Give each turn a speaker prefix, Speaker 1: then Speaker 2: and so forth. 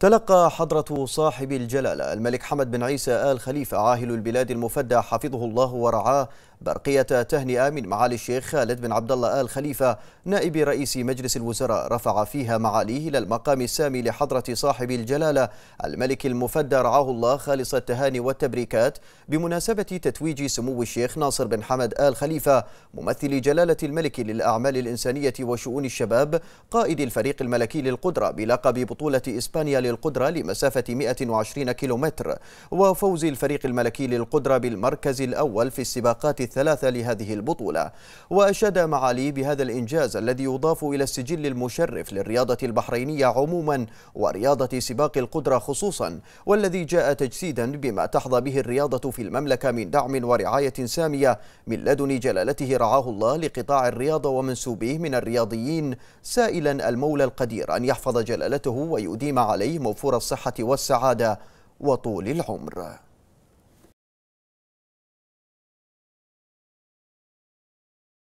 Speaker 1: تلقى حضرة صاحب الجلالة الملك حمد بن عيسى آل خليفة عاهل البلاد المفدى حفظه الله ورعاه برقية تهنئة من معالي الشيخ خالد بن عبد الله آل خليفة نائب رئيس مجلس الوزراء رفع فيها معاليه إلى المقام السامي لحضرة صاحب الجلالة الملك المفدى رعاه الله خالص التهاني والتبريكات بمناسبة تتويج سمو الشيخ ناصر بن حمد آل خليفة ممثل جلالة الملك للأعمال الإنسانية وشؤون الشباب قائد الفريق الملكي للقدرة بلقب بطولة إسبانيا للقدرة لمسافة 120 كيلومتر وفوز الفريق الملكي للقدرة بالمركز الأول في السباقات الثلاثة لهذه البطولة وأشاد معالي بهذا الإنجاز الذي يضاف إلى السجل المشرف للرياضة البحرينية عموما ورياضة سباق القدرة خصوصا والذي جاء تجسيدا بما تحظى به الرياضة في المملكة من دعم ورعاية سامية من لدن جلالته رعاه الله لقطاع الرياضة ومنسوبيه من الرياضيين سائلا المولى القدير أن يحفظ جلالته ويديم عليه موفور الصحة والسعادة وطول العمر